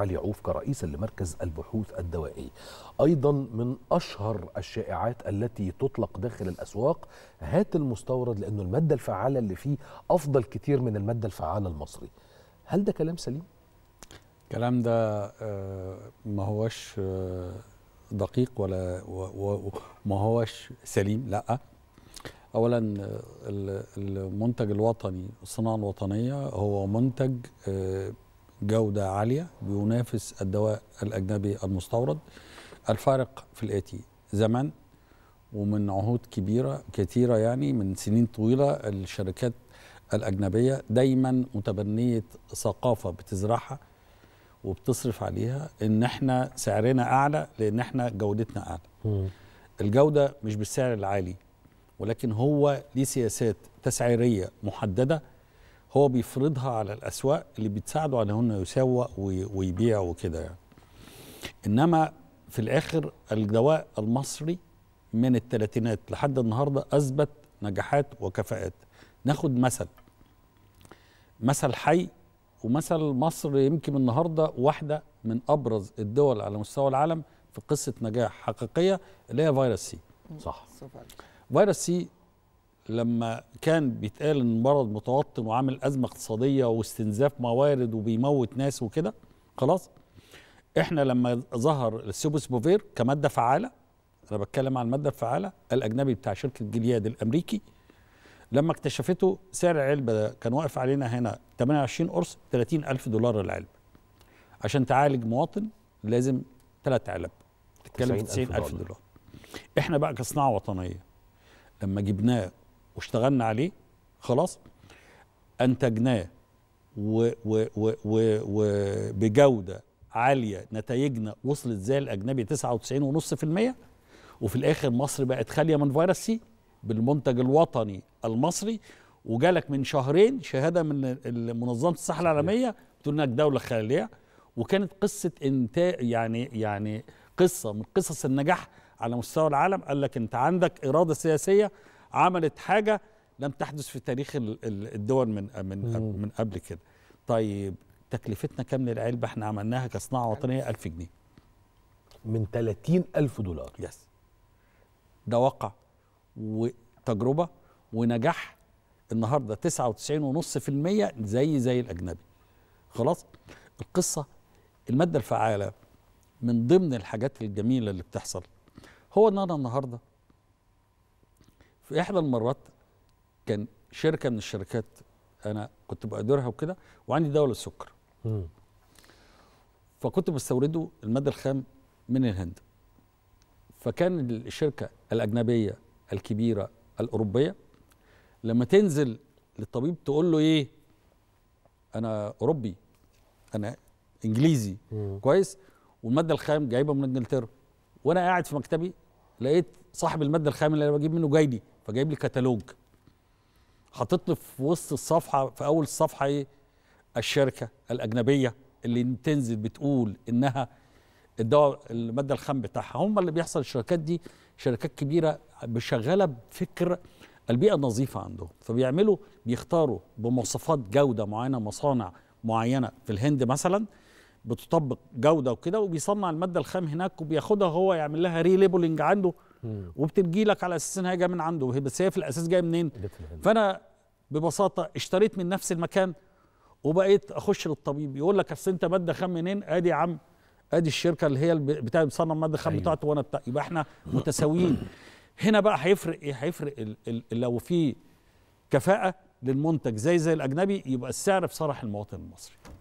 علي عوف كرئيسا لمركز البحوث الدوائي أيضا من أشهر الشائعات التي تطلق داخل الأسواق هات المستورد لأنه المادة الفعالة اللي فيه أفضل كتير من المادة الفعالة المصري هل ده كلام سليم؟ الكلام ده آه، ما هوش آه، دقيق ولا وما هوش سليم لا اولا آه، المنتج الوطني الصناعه الوطنيه هو منتج جودة عالية بينافس الدواء الأجنبي المستورد الفارق في الآتي زمن ومن عهود كبيرة كثيرة يعني من سنين طويلة الشركات الأجنبية دايما متبنية ثقافة بتزرعها وبتصرف عليها ان احنا سعرنا اعلى لان احنا جودتنا اعلى الجوده مش بالسعر العالي ولكن هو ليه سياسات تسعيريه محدده هو بيفرضها على الاسواق اللي بتساعده على انه يسوق ويبيع وكده يعني انما في الاخر الدواء المصري من الثلاثينات لحد النهارده اثبت نجاحات وكفاءات ناخد مثل مثل حي ومثل مصر يمكن النهارده واحده من ابرز الدول على مستوى العالم في قصه نجاح حقيقيه اللي هي فيروس سي صح فيروس سي لما كان بيتقال ان المرض متوطن وعامل ازمه اقتصاديه واستنزاف موارد وبيموت ناس وكده خلاص احنا لما ظهر السيبوسبوفير كماده فعاله انا بتكلم عن الماده الفعاله الاجنبي بتاع شركه جلياد الامريكي لما اكتشفته سعر العلبه ده كان واقف علينا هنا 28 قرص 30 ألف دولار العلبه عشان تعالج مواطن لازم ثلاث علب تتكلم في 90 ألف دولار احنا بقى كصناعه وطنيه لما جبناه واشتغلنا عليه خلاص انتجناه وبجوده عاليه نتائجنا وصلت زي الاجنبي 99.5% وفي الاخر مصر بقت خاليه من فيروس سي بالمنتج الوطني المصري وجالك من شهرين شهاده من منظمه الصحه العالميه بتقول انك دوله خاليه وكانت قصه انتاج يعني يعني قصه من قصص النجاح على مستوى العالم قال لك انت عندك اراده سياسيه عملت حاجه لم تحدث في تاريخ الدول من من من قبل كده طيب تكلفتنا كام للعلبه احنا عملناها كصناعه وطنيه 1000 جنيه من 30000 دولار يس ده واقع وتجربه ونجاح النهارده 99.5% زي زي الاجنبي خلاص القصه الماده الفعاله من ضمن الحاجات الجميله اللي بتحصل هو ان انا النهارده في احدى المرات كان شركه من الشركات انا كنت باديرها وكده وعندي دواء للسكر فكنت بستورده المادة الخام من الهند فكان الشركة الأجنبية الكبيرة الأوروبية لما تنزل للطبيب تقول له إيه أنا أوروبي أنا إنجليزي مم. كويس والمادة الخام جايبة من إنجلترا وأنا قاعد في مكتبي لقيت صاحب المادة الخام اللي أنا بجيب منه جاي لي فجايب لي كتالوج حاطط لي في وسط الصفحه في اول الصفحه ايه الشركه الاجنبيه اللي تنزل بتقول انها الدواء الماده الخام بتاعها هم اللي بيحصل الشركات دي شركات كبيره شغاله بفكر البيئه النظيفه عندهم فبيعملوا بيختاروا بمواصفات جوده معينه مصانع معينه في الهند مثلا بتطبق جوده وكده وبيصنع الماده الخام هناك وبياخدها هو يعمل لها ريليبلنج عنده وبتجي لك على اساس انها جايه من عنده بس هي في الاساس جايه منين؟ فانا ببساطه اشتريت من نفس المكان وبقيت اخش للطبيب يقول لك اصل انت ماده خام منين؟ ادي يا عم ادي الشركه اللي هي بتاع بتصنع ماده خام أيوة. بتاعته وانا بتاع يبقى احنا متساويين هنا بقى هيفرق ايه؟ هيفرق الـ الـ لو في كفاءه للمنتج زي زي الاجنبي يبقى السعر في صالح المواطن المصري